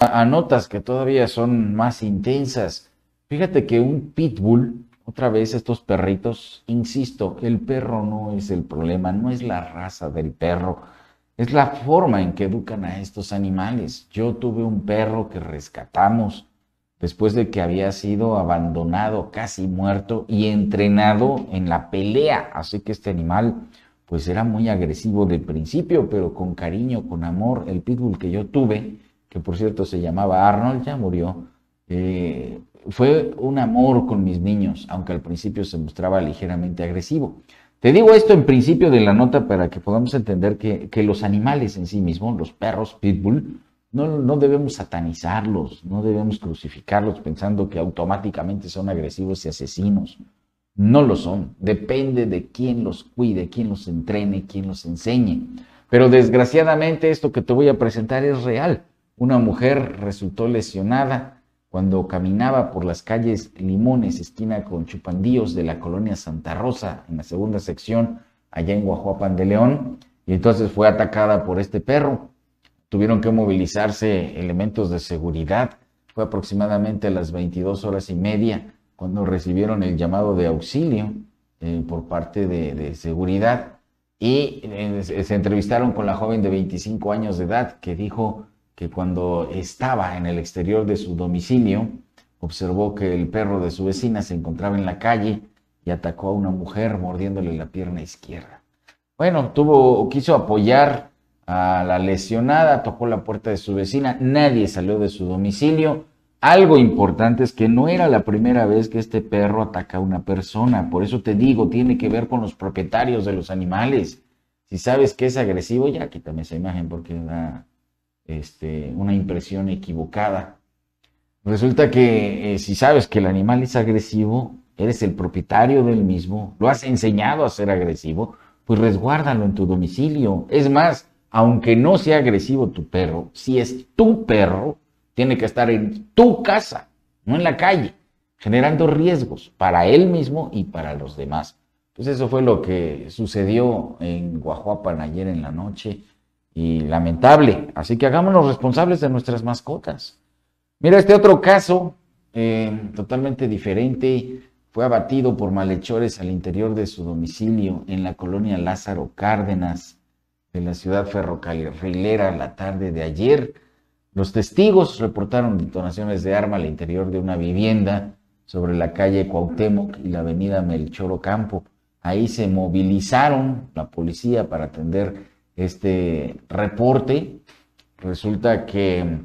a, notas que todavía son más intensas. Fíjate que un pitbull, otra vez estos perritos, insisto, el perro no es el problema, no es la raza del perro, es la forma en que educan a estos animales. Yo tuve un perro que rescatamos después de que había sido abandonado, casi muerto y entrenado en la pelea. Así que este animal pues era muy agresivo de principio, pero con cariño, con amor, el pitbull que yo tuve, que por cierto se llamaba Arnold, ya murió, eh, fue un amor con mis niños, aunque al principio se mostraba ligeramente agresivo. Te digo esto en principio de la nota para que podamos entender que, los animales en sí mismos, los perros pitbull, no, no, debemos satanizarlos, no debemos crucificarlos pensando que automáticamente son agresivos y asesinos. No lo son. Depende de quién los cuide, quién los entrene, quién los enseñe. Pero desgraciadamente esto que te voy a presentar es real. Una mujer resultó lesionada cuando caminaba por las calles Limones, esquina con Chupandíos de la colonia Santa Rosa, en la segunda sección, allá en Guajuapan de León, y entonces fue atacada por este perro. Tuvieron que movilizarse elementos de seguridad. Fue aproximadamente a las 22 horas y media cuando recibieron el llamado de auxilio eh, por parte de, de seguridad y eh, se entrevistaron con la joven de 25 años de edad que dijo que cuando estaba en el exterior de su domicilio, observó que el perro de su vecina se encontraba en la calle y atacó a una mujer mordiéndole la pierna izquierda. Bueno, tuvo, quiso apoyar a la lesionada, tocó la puerta de su vecina, nadie salió de su domicilio. Algo importante es que no era la primera vez que este perro ataca a una persona, por eso te digo, tiene que ver con los propietarios de los animales. Si sabes que es agresivo, ya quítame esa imagen porque este, una impresión equivocada. Resulta que eh, si sabes que el animal es agresivo, eres el propietario del mismo, lo has enseñado a ser agresivo, pues resguárdalo en tu domicilio. Es más, aunque no sea agresivo tu perro, si es tu perro, tiene que estar en tu casa, no en la calle, generando riesgos para él mismo y para los demás. Pues eso fue lo que sucedió en Guajuapan ayer en la noche y lamentable. Así que hagámonos responsables de nuestras mascotas. Mira, este otro caso, eh, totalmente diferente, fue abatido por malhechores al interior de su domicilio en la colonia Lázaro Cárdenas de la ciudad ferrocarrilera la tarde de ayer. Los testigos reportaron detonaciones de arma al interior de una vivienda sobre la calle Cuauhtémoc y la avenida melchoro campo Ahí se movilizaron la policía para atender este reporte, resulta que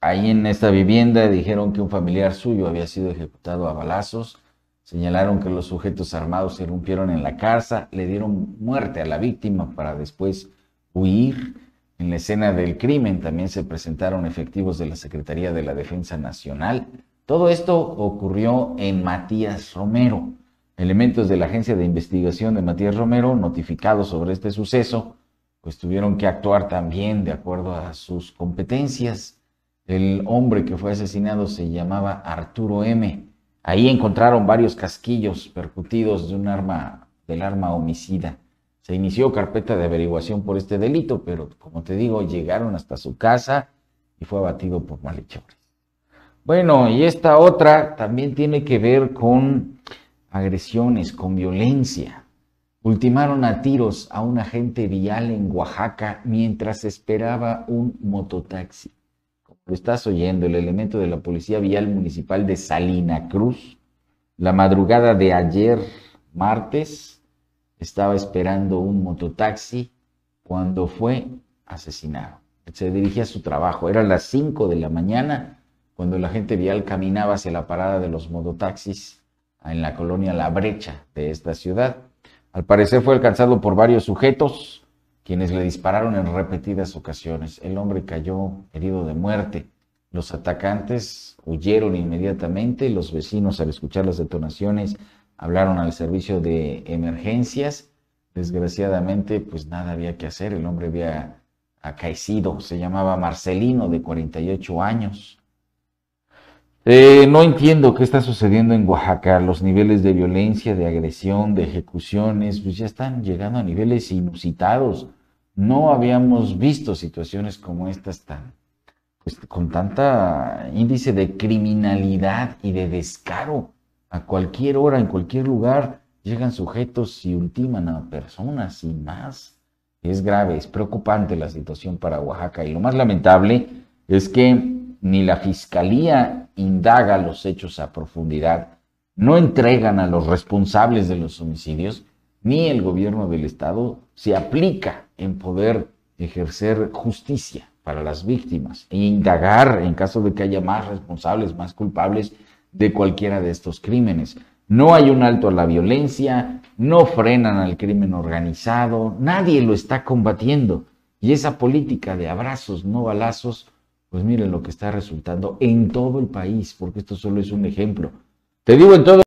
ahí en esta vivienda dijeron que un familiar suyo había sido ejecutado a balazos, señalaron que los sujetos armados se irrumpieron en la casa, le dieron muerte a la víctima para después huir. En la escena del crimen también se presentaron efectivos de la Secretaría de la Defensa Nacional. Todo esto ocurrió en Matías Romero. Elementos de la Agencia de Investigación de Matías Romero, notificados sobre este suceso, pues tuvieron que actuar también de acuerdo a sus competencias. El hombre que fue asesinado se llamaba Arturo M. Ahí encontraron varios casquillos percutidos de un arma, del arma homicida. Se inició carpeta de averiguación por este delito, pero como te digo, llegaron hasta su casa y fue abatido por malhechores. Bueno, y esta otra también tiene que ver con agresiones, con violencia. Ultimaron a tiros a un agente vial en Oaxaca mientras esperaba un mototaxi. Como lo estás oyendo, el elemento de la Policía Vial Municipal de Salina Cruz, la madrugada de ayer, martes, estaba esperando un mototaxi cuando fue asesinado. Se dirigía a su trabajo. Era las 5 de la mañana cuando el gente vial caminaba hacia la parada de los mototaxis en la colonia La Brecha de esta ciudad. Al parecer fue alcanzado por varios sujetos, quienes le dispararon en repetidas ocasiones. El hombre cayó herido de muerte. Los atacantes huyeron inmediatamente. Los vecinos, al escuchar las detonaciones, hablaron al servicio de emergencias. Desgraciadamente, pues nada había que hacer. El hombre había acaecido. Se llamaba Marcelino, de 48 años. Eh, no entiendo qué está sucediendo en Oaxaca. Los niveles de violencia, de agresión, de ejecuciones, pues ya están llegando a niveles inusitados. No habíamos visto situaciones como estas tan, pues, con tanta índice de criminalidad y de descaro. A cualquier hora, en cualquier lugar, llegan sujetos y ultiman a personas y más. Es grave, es preocupante la situación para Oaxaca. Y lo más lamentable es que ni la Fiscalía indaga los hechos a profundidad, no entregan a los responsables de los homicidios, ni el gobierno del Estado se aplica en poder ejercer justicia para las víctimas e indagar en caso de que haya más responsables, más culpables de cualquiera de estos crímenes. No hay un alto a la violencia, no frenan al crimen organizado, nadie lo está combatiendo. Y esa política de abrazos, no balazos, pues miren lo que está resultando en todo el país, porque esto solo es un ejemplo. Te digo en todo